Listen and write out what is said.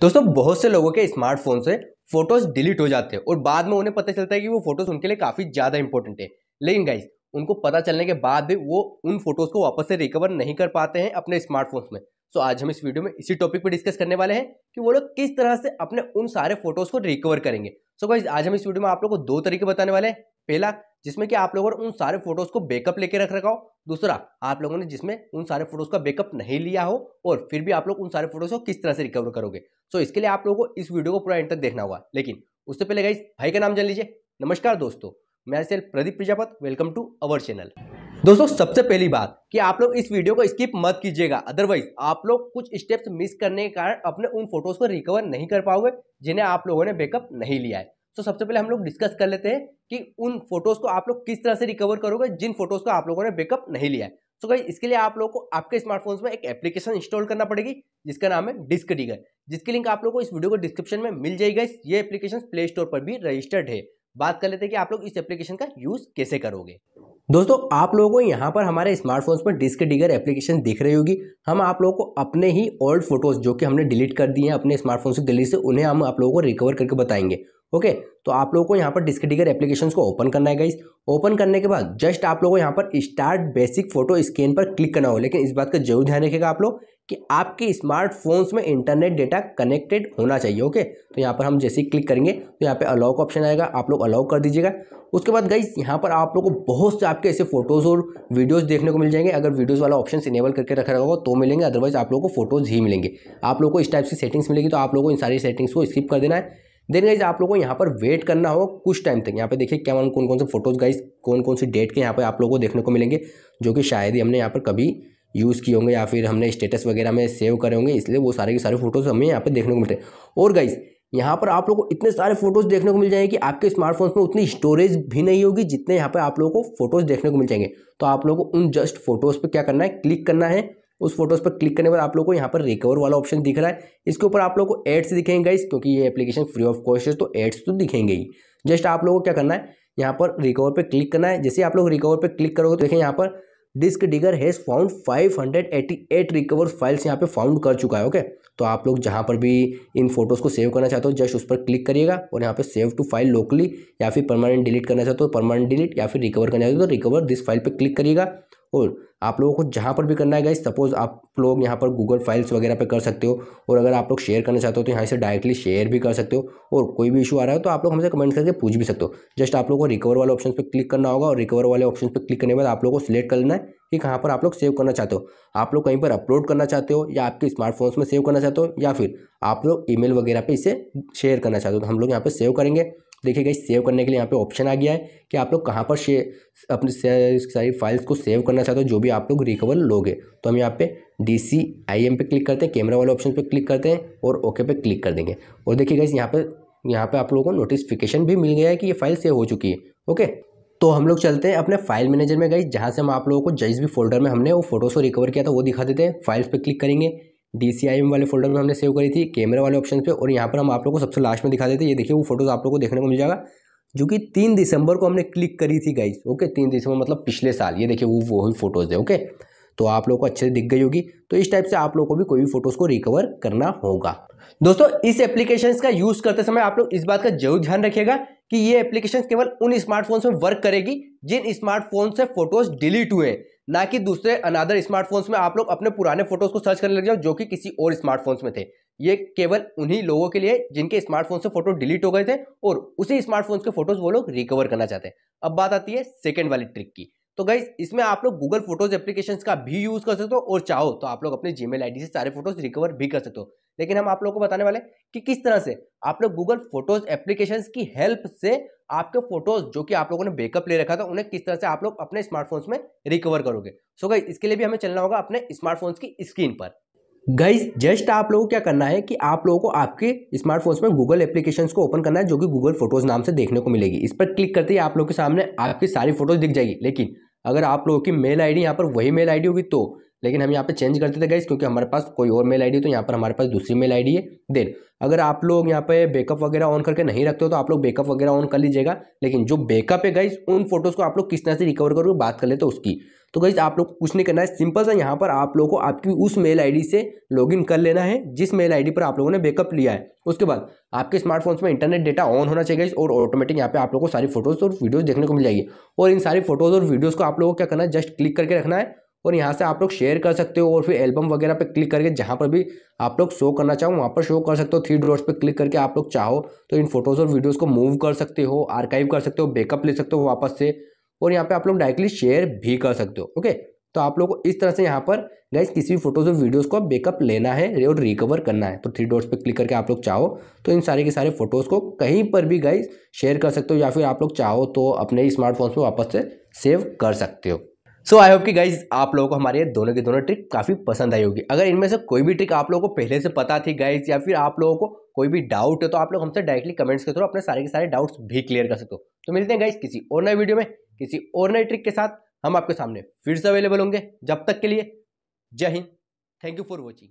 दोस्तों बहुत से लोगों के स्मार्टफोन से फोटोज डिलीट हो जाते हैं और बाद में उन्हें पता चलता है कि वो फोटोज उनके लिए काफ़ी ज़्यादा इंपॉर्टेंट है लेकिन गाइज उनको पता चलने के बाद भी वो उन फोटोज़ को वापस से रिकवर नहीं कर पाते हैं अपने स्मार्टफोन्स में सो आज हम इस वीडियो में इसी टॉपिक पर डिस्कस करने वाले हैं कि वो लोग किस तरह से अपने उन सारे फोटोज़ को रिकवर करेंगे सो गाइज आज हम इस वीडियो में आप लोग को दो तरीके बताने वाले हैं पहला जिसमें कि आप लोगों ने उन सारे फोटोज़ को बैकअप लेके रख रखा हो दूसरा आप लोगों ने जिसमें उन सारे फोटोज़ का बैकअप नहीं लिया हो और फिर भी आप लोग उन सारे फोटोज़ को किस तरह से रिकवर करोगे सो इसके लिए आप लोगों को इस वीडियो को पूरा एंड तक देखना होगा लेकिन उससे पहले गई भाई का नाम जान लीजिए नमस्कार दोस्तों मैं सेल Pradeep Prajapat welcome to our channel दोस्तों सबसे पहली बात कि आप लोग इस वीडियो को स्किप मत कीजिएगा अदरवाइज आप लोग कुछ स्टेप्स मिस करने के कारण अपने उन फोटोज को रिकवर नहीं कर पाओगे जिन्हें आप लोगों ने बैकअप नहीं लिया है तो सबसे पहले हम लोग डिस्कस कर लेते हैं कि उन फोटोज़ को आप लोग किस तरह से रिकवर करोगे जिन फोटोज़ का आप लोगों ने बैकअप नहीं लिया है तो भाई इसके लिए आप लोगों को आपके स्मार्टफोन्स में एक एप्लीकेशन इंस्टॉल करना पड़ेगी जिसका नाम है डिस्क डिगर जिसकी लिंक आप लोग को इस वीडियो को डिस्क्रिप्शन में मिल जाएगा ये एप्लीकेशन प्ले स्टोर पर भी रजिस्टर्ड है बात कर लेते हैं कि आप लोग इस एप्लीकेशन का यूज़ कैसे करोगे दोस्तों आप लोगों को यहाँ पर हमारे स्मार्टफोन्स पर डिस्क डिगर एप्लीकेशन दिख रही होगी हम आप लोगों को अपने ही ओल्ड फोटोज़ जो कि हमने डिलीट कर दिए हैं अपने स्मार्टफोन से गली से उन्हें हम आप लोगों को रिकवर करके बताएंगे ओके तो आप लोगों को यहाँ पर डिस्क डिगर एप्लीकेशन को ओपन करना है गाइज ओपन करने के बाद जस्ट आप लोगों को यहाँ पर स्टार्ट बेसिक फोटो स्कैन पर क्लिक करना हो लेकिन इस बात का जरूर ध्यान रखिएगा आप लोग कि आपके स्मार्टफोन्स में इंटरनेट डेटा कनेक्टेड होना चाहिए ओके तो यहाँ पर हम जैसे ही क्लिक करेंगे तो यहाँ पर अलाउ का ऑप्शन आएगा आप लोग अलाउ कर दीजिएगा उसके बाद गाइज यहाँ पर आप लोगों को बहुत से आपके ऐसे फोटोज़ और वीडियोज़ देखने को मिल जाएंगे अगर वीडियोज़ वाला ऑप्शन इनेबल करके रखा होगा तो मिलेंगे अदरवाइज आप लोग को फोटोज़ ही मिलेंगे आप लोग को इस टाइप की सेटिंग्स मिलेगी तो आप लोगों को इन सारी सेटिंग्स को स्किप कर देना है देन गाइज आप लोगों को यहाँ पर वेट करना हो कुछ टाइम तक यहाँ पे देखिए क्या कौन कौन से फोटोज़ गाइज कौन कौन सी डेट के यहाँ पे आप लोगों को देखने को मिलेंगे जो कि शायद ही हमने यहाँ पर कभी यूज़ किए होंगे या फिर हमने स्टेटस वगैरह में सेव करे होंगे इसलिए वो सारे के सारे फोटोज़ हमें यहाँ पर देखने को मिलते हैं और गाइज़ यहाँ पर आप लोग को इतने सारे फोटोज़ देखने को मिल जाएंगे कि आपके स्मार्टफोन में उतनी स्टोरेज भी नहीं होगी जितने यहाँ पर आप लोगों को फोटोज़ देखने को मिल जाएंगे तो आप लोगों को उन जस्ट फोटोज़ पर क्या करना है क्लिक करना है उस फोटोज़ पर क्लिक करने पर आप लोग को यहाँ पर रिकवर वाला ऑप्शन दिख रहा है इसके ऊपर आप लोग को एड्स दिखेंगे गाइस क्योंकि ये एप्लीकेशन फ्री ऑफ कॉस्ट है तो एड्स तो दिखेंगे ही जस्ट आप लोगों को क्या करना है यहाँ पर रिकवर पर क्लिक करना है जैसे आप लोग रिकवर पर क्लिक करोगे तो देखें यहाँ पर Disk Digger has found 588 recover files यहाँ पे फाउंड कर चुका है ओके तो आप लोग जहाँ पर भी इन फोटोज़ को सेव करना चाहते हो जस्ट उस पर क्लिक करिएगा और यहाँ पे सेव टू फाइल लोकली या फिर परमानेंट डिलीट करना चाहते हो परमानेंट डिलीट या फिर रिकवर करना चाहते हो तो रिकवर दिस फाइल पर क्लिक करिएगा और आप लोगों को जहाँ पर भी करना है गाइस सपोज़ आप लोग यहाँ पर गूगल फाइल्स वगैरह पे कर सकते हो और अगर आप लोग शेयर करना चाहते हो तो यहाँ से डायरेक्टली शेयर भी कर सकते हो और कोई भी इशू आ रहा है तो आप लोग हमसे कमेंट करके पूछ भी सकते हो जस्ट आप लोगों को रिकवर वाले ऑप्शन पर क्लिक करना होगा और रिकवर वाले ऑप्शन पर क्लिक करने के बाद आप लोग को सिलेक्ट कर लेना है कि कहाँ पर आप लोग सेव करना चाहते हो आप लोग कहीं पर अपलोड करना चाहते हो या आपके स्मार्टफोन्स में सेव करना चाहते हो या फिर आप लोग ई वगैरह पर इसे शेयर करना चाहते हो तो हम लोग यहाँ पर सेव करेंगे देखिए गई सेव करने के लिए यहाँ पे ऑप्शन आ गया है कि आप लोग कहाँ पर शे अपनी सारी फाइल्स को सेव करना चाहते हो जो भी आप लोग रिकवर लोगे तो हम यहाँ पे डी सी आई एम पे क्लिक करते हैं कैमरा वाले ऑप्शन पे क्लिक करते हैं और ओके पे क्लिक कर देंगे और देखिए गई यहाँ पर यहाँ पे आप लोगों को नोटिफिकेशन भी मिल गया है कि ये फाइल सेव हो चुकी है ओके तो हम लोग चलते हैं अपने फाइल मैनेजर में गई जहाँ से हम आप लोगों को जिस भी फोल्डर में हमने वो फोटोज़ को रिकवर किया था वो दिखा देते हैं फाइल्स पर क्लिक करेंगे डी वाले फोल्डर में हमने सेव करी थी कैमरा वाले ऑप्शन पे और यहाँ पर हम आप लोग को सबसे लास्ट में दिखा देते हैं ये देखिए वो फोटोज़ आप लोग को देखने को मिल जाएगा जो कि तीन दिसंबर को हमने क्लिक करी थी गाइस ओके तीन दिसंबर मतलब पिछले साल ये देखिए वो वो ही फोटोज़ है ओके तो आप लोग को अच्छे से दिख गई होगी तो इस टाइप से आप लोग को भी कोई भी फोटोज़ को रिकवर करना होगा दोस्तों इस एप्लीकेशन का यूज़ करते समय आप लोग इस बात का जरूर ध्यान रखिएगा कि ये एप्लीकेशन केवल उन स्मार्टफोन में वर्क करेगी जिन स्मार्टफोन से फोटोज डिलीट हुए ना कि दूसरे अनादर स्मार्टफोन्स में आप लोग अपने पुराने फोटोज को सर्च करने लग जाओ जो कि किसी और स्मार्टफोन्स में थे ये केवल उन्हीं लोगों के लिए जिनके स्मार्टफोन से फोटो डिलीट हो गए थे और उसी स्मार्टफोन के फोटोज वो लोग रिकवर करना चाहते हैं अब बात आती है सेकेंड वाली ट्रिक की तो गाइज इसमें आप लोग गूगल फोटोज एप्लीकेशन का भी यूज कर सकते हो और चाहो तो आप लोग अपने जी मेल से सारे फोटोज रिकवर भी कर सकते हो लेकिन हम आप लोग को बताने वाले कि किस तरह से आप लोग गूगल फोटोज एप्लीकेशन की हेल्प से आपके फोटोज जो कि आप लोगों ने बैकअप ले रखा था उन्हें किस तरह से आप लोग अपने स्मार्टफोन्स में रिकवर करोगे सो गई इसके लिए भी हमें चलना होगा अपने स्मार्टफोन्स की स्क्रीन पर गई जस्ट आप लोगों को क्या करना है कि आप लोगों को आपके स्मार्टफोन्स में गूगल एप्लीकेशन को ओपन करना है जो कि गूगल फोटोज नाम से देखने को मिलेगी इस पर क्लिक करते ही आप लोग के सामने आपकी सारी फोटोज दिख जाएगी लेकिन अगर आप लोगों की मेल आईडी यहाँ पर वही मेल आईडी होगी तो लेकिन हम यहाँ पे चेंज करते थे गाइस क्योंकि हमारे पास कोई और मेल आईडी तो यहाँ पर हमारे पास दूसरी मेल आईडी है देन अगर आप लोग यहाँ पे बैकअप वगैरह ऑन करके नहीं रखते हो तो आप लोग बैकअप वगैरह ऑन कर लीजिएगा लेकिन जो बैकअप है गाइस उन फोटोज़ को आप लोग किस तरह से रिकवर करोगे बात कर लेते तो उसकी तो गाइज आप लोग कुछ नहीं करना है सिंपल सा यहाँ पर आप लोग को आपकी उस मेल आई से लॉग कर लेना है जिस मेल आई पर आप लोगों ने बैकअप लिया है उसके बाद आपके स्मार्टफोन्स में इंटरनेट डेटा ऑन होना चाहिए और ऑटोमेटिक यहाँ पे आप लोग को सारी फोटोज़ और वीडियोज़ देखने को मिल जाएगी और इन सारी फोटोज़ और वीडियोज़ को आप लोगों को क्या करना है जस्ट क्लिक करके रखना है और यहाँ से आप लोग शेयर कर सकते हो और फिर एल्बम वगैरह पे क्लिक करके जहाँ पर भी आप लोग शो करना चाहो वहाँ पर शो कर सकते हो थ्री डॉट्स पे क्लिक करके आप लोग चाहो तो इन फोटोज़ और वीडियोज़ को मूव कर सकते हो आर्काइव कर सकते हो बैकअप ले सकते हो वापस से और यहाँ पर आप लोग डायरेक्टली शेयर भी कर सकते हो ओके तो आप लोग को इस तरह से यहाँ पर गाइस किसी भी फोटोज़ और वीडियोज़ को बैकअप लेना है और रिकवर करना है तो थ्री डॉट्स पे क्लिक करके आप लोग चाहो तो इन सारे के सारे फोटोज़ को कहीं पर भी गाइज शेयर कर सकते हो या फिर आप लोग चाहो तो अपने स्मार्टफोन्स पर वापस से सेव कर सकते हो सो आई होप कि गाइज आप लोगों को हमारे दोनों की दोनों ट्रिक काफ़ी पसंद आई होगी अगर इनमें से कोई भी ट्रिक आप लोगों को पहले से पता थी गाइज या फिर आप लोगों को कोई भी डाउट है तो आप लोग हमसे डायरेक्टली कमेंट्स के थ्रू अपने सारे के सारे डाउट्स भी क्लियर कर सकते हो तो मिलते हैं गाइज किसी और नए वीडियो में किसी और नए ट्रिक के साथ हम आपके सामने फिर से अवेलेबल होंगे जब तक के लिए जय हिंद थैंक यू फॉर वॉचिंग